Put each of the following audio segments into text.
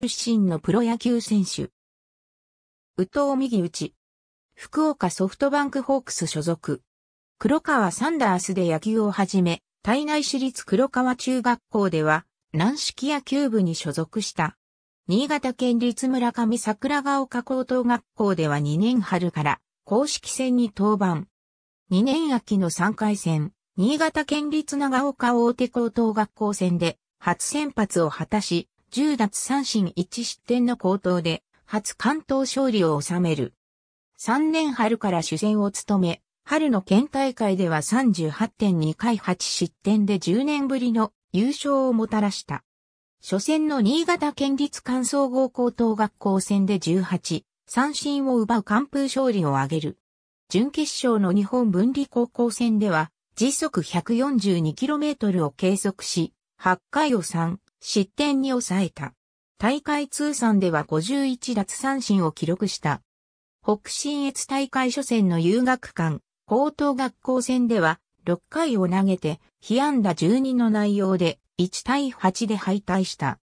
出身のプロ野球選手。宇藤右ち。福岡ソフトバンクホークス所属。黒川サンダースで野球を始め、体内市立黒川中学校では、軟式野球部に所属した。新潟県立村上桜ヶ丘高等学校では2年春から公式戦に登板。2年秋の3回戦、新潟県立長岡大手高等学校戦で初先発を果たし、10奪三振1失点の高投で、初関東勝利を収める。3年春から主戦を務め、春の県大会では38.2回8失点で10年ぶりの優勝をもたらした。初戦の新潟県立関総合高等学校戦で18、三振を奪う完封勝利を挙げる。準決勝の日本分離高校戦では、時速 142km を計測し、8回を3、失点に抑えた。大会通算では51奪三振を記録した。北信越大会初戦の遊学館、高等学校戦では、6回を投げて、被安打12の内容で、1対8で敗退した。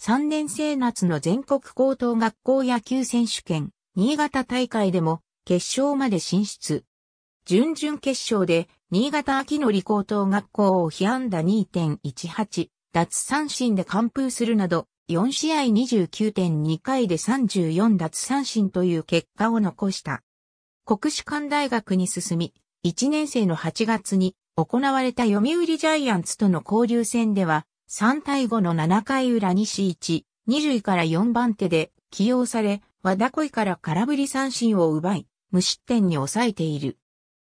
3年生夏の全国高等学校野球選手権、新潟大会でも、決勝まで進出。準々決勝で、新潟秋の理高等学校を被安打2.18、奪三振で完封するなど、4試合29.2回で34奪三振という結果を残した。国士舘大学に進み、1年生の8月に行われた読売ジャイアンツとの交流戦では、3対5の7回裏西1、2塁から4番手で起用され、和田恋から空振り三振を奪い、無失点に抑えている。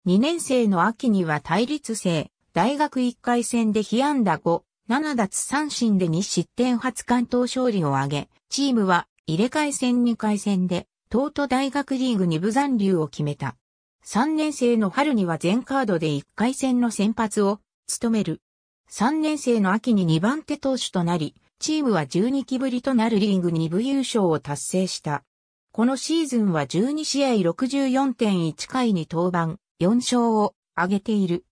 2年生の秋には対立性、大学1回戦で被安打5、7奪三振で2失点初関東勝利を挙げ、チームは入れ替え戦2回戦で、東都大学リーグ2部残留を決めた。3年生の春には全カードで1回戦の先発を務める。3年生の秋に2番手投手となり、チームは12期ぶりとなるリーグ2部優勝を達成した。このシーズンは12試合64.1回に登板、4勝を挙げている。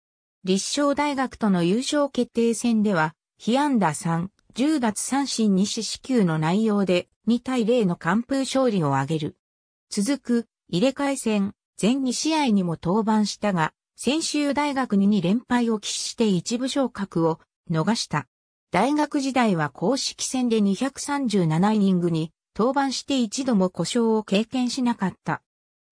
立正大学との優勝決定戦では、被安打3、10奪三振2四死球の内容で2対0の完封勝利を挙げる。続く入れ替え戦、全2試合にも登板したが、先週大学に2連敗を喫して一部昇格を逃した。大学時代は公式戦で237イニングに登板して一度も故障を経験しなかった。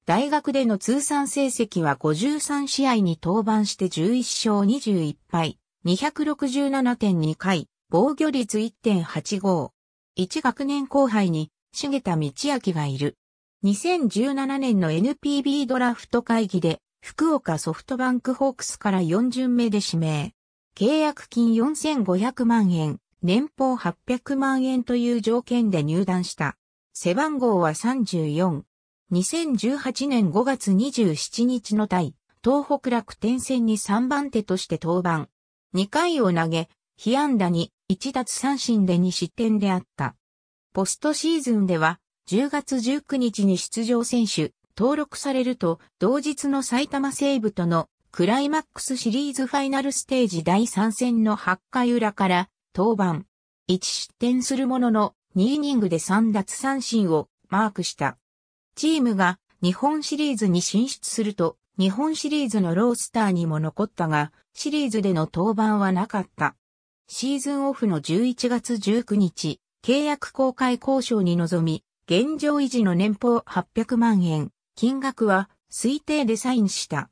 大学での通算成績は53試合に登板して11勝21敗。267.2回、防御率1.85。1学年後輩に、茂田道明がいる。2017年の NPB ドラフト会議で、福岡ソフトバンクホークスから4巡目で指名。契約金4500万円、年俸800万円という条件で入団した。背番号は34。2018年5月27日の対、東北楽天戦に3番手として登板。2回を投げ、被安打に1奪三振で2失点であった。ポストシーズンでは、10月19日に出場選手、登録されると、同日の埼玉西部とのクライマックスシリーズファイナルステージ第3戦の8回裏から、登板。1失点するものの、2イニングで3奪三振をマークした。チームが日本シリーズに進出すると、日本シリーズのロースターにも残ったが、シリーズでの登板はなかった。シーズンオフの11月19日、契約公開交渉に臨み、現状維持の年俸800万円、金額は推定でサインした。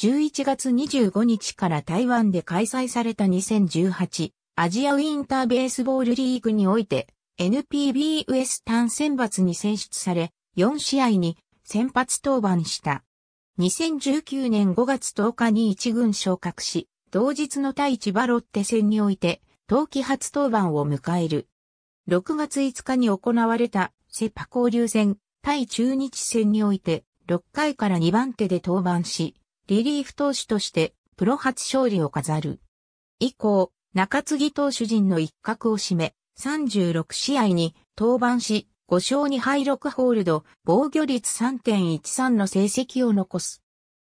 11月25日から台湾で開催された2018アジアウィンターベースボールリーグにおいて NPB ウエスタン選抜に選出され4試合に先発登板した。2019年5月10日に一軍昇格し、同日の対千葉ロッテ戦において、冬季初登板を迎える。6月5日に行われたセパ交流戦対中日戦において、6回から2番手で登板し、リリーフ投手としてプロ初勝利を飾る。以降、中継ぎ投手陣の一角を占め、36試合に登板し、5勝2敗6ホールド、防御率3.13の成績を残す。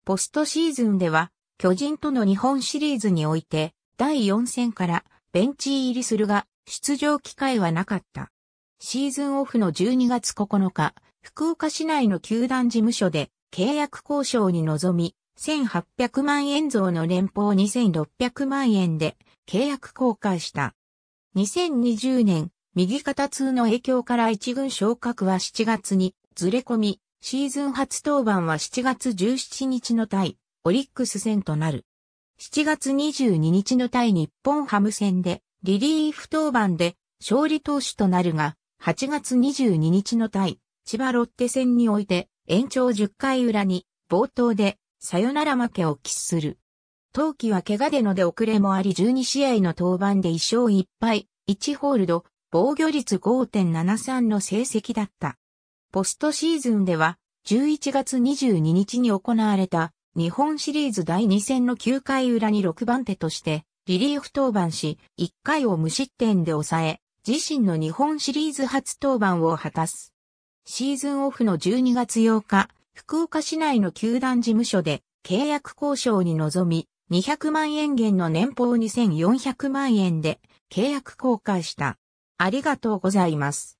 ポストシーズンでは、巨人との日本シリーズにおいて、第4戦からベンチ入りするが、出場機会はなかった。シーズンオフの12月9日、福岡市内の球団事務所で契約交渉に臨み、1800万円増の年俸2600万円で契約公開した。2020年右肩痛の影響から一軍昇格は7月にずれ込み、シーズン初登板は7月17日の対オリックス戦となる。7月22日の対日本ハム戦でリリーフ登板で勝利投手となるが、8月22日の対千葉ロッテ戦において延長10回裏に冒頭でサヨナラ負けを喫する。冬季は怪我での出遅れもあり12試合の登板で1勝1敗、1ホールド、防御率5.73の成績だった。ポストシーズンでは、11月22日に行われた日本シリーズ第2戦の9回裏に6番手としてリリーフ登板し、1回を無失点で抑え、自身の日本シリーズ初登板を果たす。シーズンオフの12月8日、福岡市内の球団事務所で契約交渉に臨み、200万円減の年俸2400万円で契約更改した。ありがとうございます。